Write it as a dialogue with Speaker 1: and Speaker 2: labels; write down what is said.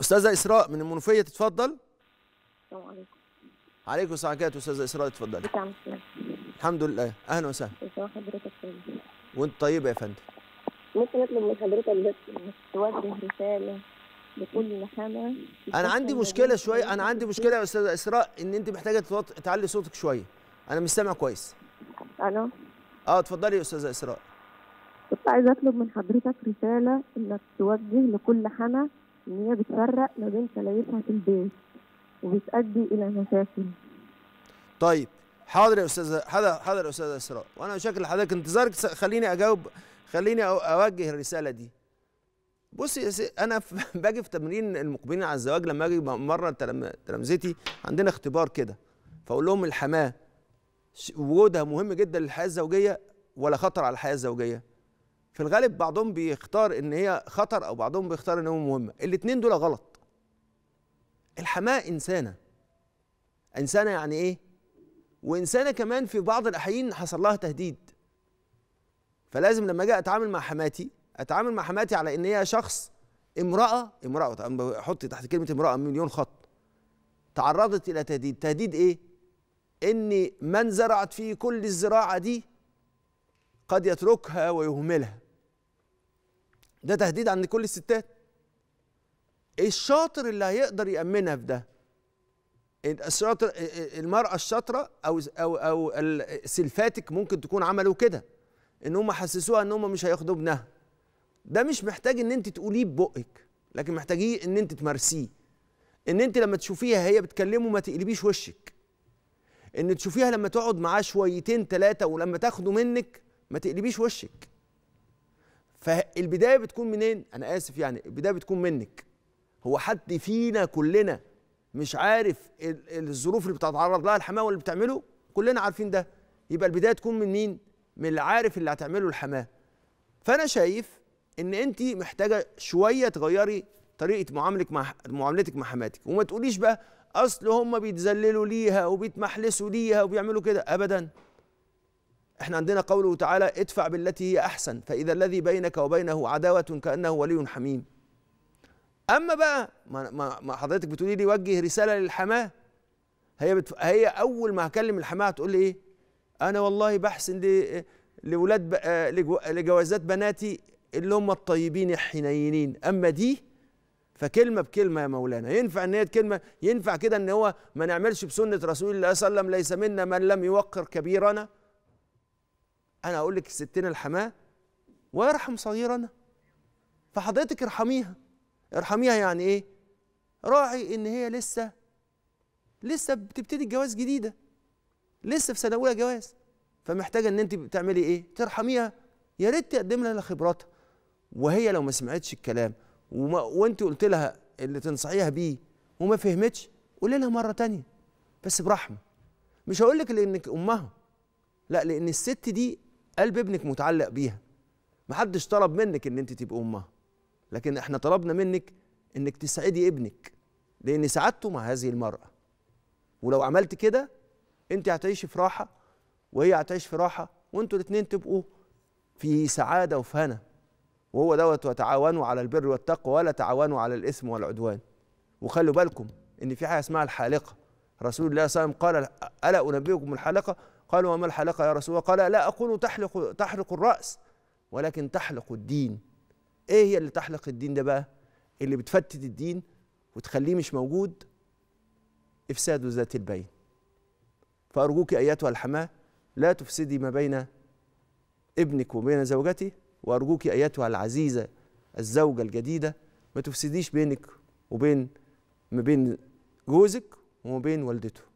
Speaker 1: استاذه اسراء من المنوفيه تتفضل السلام عليكم عليكم السلام عليكم استاذه اسراء اتفضلي الحمد لله اهلا وسهلا حضرتك وانت طيبه يا فندم ممكن اطلب من حضرتك بس توجه رساله لكل حما انا عندي مشكله شويه انا عندي مشكله يا استاذه اسراء ان انت محتاجه تعلي صوتك شويه انا مش سامع كويس الو اه اتفضلي يا استاذه اسراء كنت عايزه اطلب من حضرتك رساله انك توجه لكل حما إن هي بتفرق ما بين سلايفها في البيت وبتؤدي إلى مشاكل. طيب حاضر يا أستاذة حاضر حاضر يا أستاذة إسراء وأنا بشكل لحضرتك انتظارك خليني أجاوب خليني أوجه الرسالة دي. بصي انا باجي في تمرين المقبلين على الزواج لما اجي مره تلامذتي عندنا اختبار كده فاقول لهم الحماه وجودها مهم جدا للحياه الزوجيه ولا خطر على الحياه الزوجيه في الغالب بعضهم بيختار ان هي خطر او بعضهم بيختار ان هي مهمه الاثنين دول غلط الحماه انسانه انسانه يعني ايه وانسانه كمان في بعض الاحيان حصل لها تهديد فلازم لما اجي اتعامل مع حماتي اتعامل مع حماتي على ان هي شخص امراه امراه بحط تحت كلمه امراه مليون خط تعرضت الى تهديد تهديد ايه ان من زرعت فيه كل الزراعه دي قد يتركها ويهملها ده تهديد عند كل الستات الشاطر اللي هيقدر يأمنها في ده الشاطر المرأة الشاطرة أو أو أو السلفاتك ممكن تكون عملوا كده إن هم حسسوها إن هم مش هياخدوا ابنها ده مش محتاج إن أنت تقوليه ببقك لكن محتاجيه إن أنت تمارسيه إن أنت لما تشوفيها هي بتكلمه ما تقلبيش وشك إن تشوفيها لما تقعد معاه شويتين ثلاثة ولما تاخده منك ما تقلبيش وشك فالبدايه بتكون منين انا اسف يعني البدايه بتكون منك هو حد فينا كلنا مش عارف الظروف اللي بتتعرض لها الحماه واللي بتعمله كلنا عارفين ده يبقى البدايه تكون من مين من العارف اللي هتعمله الحماه فانا شايف ان انت محتاجه شويه تغيري طريقه معاملك مع معاملتك مع حماتك وما تقوليش بقى اصل هم بيتذللوا ليها وبيتمحلسوا ليها وبيعملوا كده ابدا احنا عندنا قوله تعالى ادفع بالتي هي احسن فاذا الذي بينك وبينه عداوه كانه ولي حميم اما بقى ما, ما حضرتك بتقولي لي وجه رساله للحماه هي بتف... هي اول ما هكلم الحماه هتقول لي ايه انا والله بحسن ل... لولاد ب... آه، لجو... لجوازات بناتي اللي هم الطيبين الحنينين اما دي فكلمه بكلمه يا مولانا ينفع ان هي كلمه ينفع كده ان هو ما نعملش بسنه رسول الله صلى الله عليه وسلم ليس منا من لم يوقر كبيرنا انا اقول لك ستنا الحماه ويرحم صغيرنا فحضرتك ارحميها ارحميها يعني ايه راعي ان هي لسه لسه بتبتدي الجواز جديده لسه في سنه اولى جواز فمحتاجه ان انت بتعملي ايه ترحميها يا ريت تقدم لها خبراتها وهي لو ما سمعتش الكلام وما وانت قلت لها اللي تنصحيها بيه وما فهمتش قولي لها مره تانية بس برحمه مش هقول لك لانك امها لا لان الست دي قلب ابنك متعلق بيها محدش طلب منك ان انت تبقى امها لكن احنا طلبنا منك انك تسعدي ابنك لان سعادته مع هذه المراه ولو عملت كده انت هتعيشي في راحه وهي هتعيش في راحه وانتوا الاثنين تبقوا في سعاده وفي هنا وهو دوت وتعاونوا على البر والتقوى ولا تعاونوا على الاثم والعدوان وخلوا بالكم ان في حاجه اسمها الحالقه رسول الله صلى الله عليه وسلم قال ألا أنبئكم الحلقة قالوا وما الحلقة يا رسول الله قال لا أقول تحلق, تحلق الرأس ولكن تحلق الدين إيه هي اللي تحلق الدين ده بقى اللي بتفتت الدين وتخليه مش موجود إفساد ذات البين فأرجوك أيتها الحماة لا تفسدي ما بين ابنك وبين زوجته وأرجوك أيتها العزيزة الزوجة الجديدة ما تفسديش بينك وبين ما بين جوزك وما بين والدته